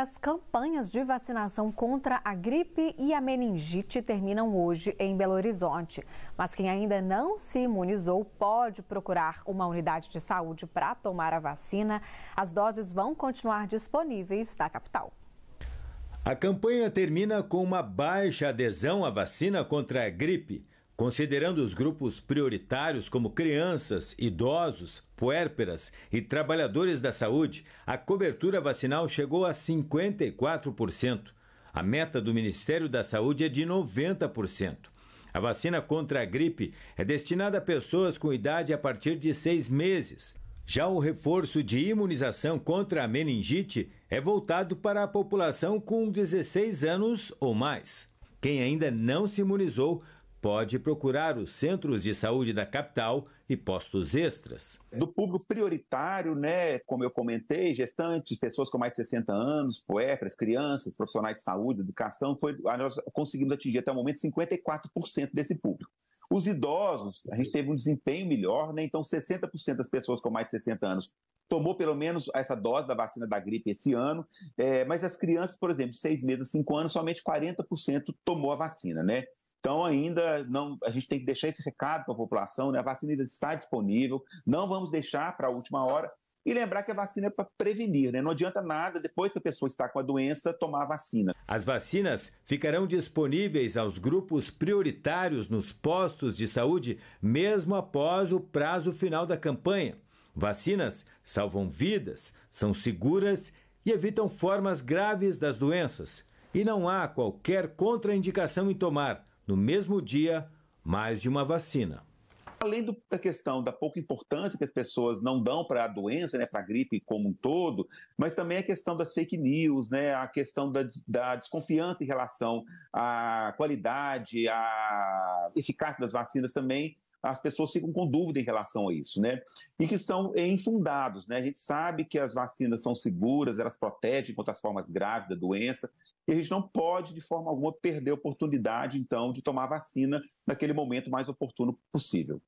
as campanhas de vacinação contra a gripe e a meningite terminam hoje em Belo Horizonte. Mas quem ainda não se imunizou pode procurar uma unidade de saúde para tomar a vacina. As doses vão continuar disponíveis na capital. A campanha termina com uma baixa adesão à vacina contra a gripe Considerando os grupos prioritários como crianças, idosos, puérperas e trabalhadores da saúde, a cobertura vacinal chegou a 54%. A meta do Ministério da Saúde é de 90%. A vacina contra a gripe é destinada a pessoas com idade a partir de seis meses. Já o reforço de imunização contra a meningite é voltado para a população com 16 anos ou mais. Quem ainda não se imunizou pode procurar os centros de saúde da capital e postos extras. Do público prioritário, né, como eu comentei, gestantes, pessoas com mais de 60 anos, poetas, crianças, profissionais de saúde, educação, foi nós conseguimos atingir até o momento 54% desse público. Os idosos, a gente teve um desempenho melhor, né? Então 60% das pessoas com mais de 60 anos tomou pelo menos essa dose da vacina da gripe esse ano, é, mas as crianças, por exemplo, seis meses, cinco anos, somente 40% tomou a vacina, né? Então, ainda não, a gente tem que deixar esse recado para a população, né? A vacina ainda está disponível, não vamos deixar para a última hora. E lembrar que a vacina é para prevenir, né? Não adianta nada depois que a pessoa está com a doença tomar a vacina. As vacinas ficarão disponíveis aos grupos prioritários nos postos de saúde mesmo após o prazo final da campanha. Vacinas salvam vidas, são seguras e evitam formas graves das doenças. E não há qualquer contraindicação em tomar no mesmo dia, mais de uma vacina. Além da questão da pouca importância que as pessoas não dão para a doença, né, para a gripe como um todo, mas também a questão das fake news, né, a questão da, da desconfiança em relação à qualidade, à eficácia das vacinas também as pessoas ficam com dúvida em relação a isso, né? E que são eh, infundados, né? A gente sabe que as vacinas são seguras, elas protegem contra as formas graves da doença, e a gente não pode, de forma alguma, perder a oportunidade, então, de tomar vacina naquele momento mais oportuno possível.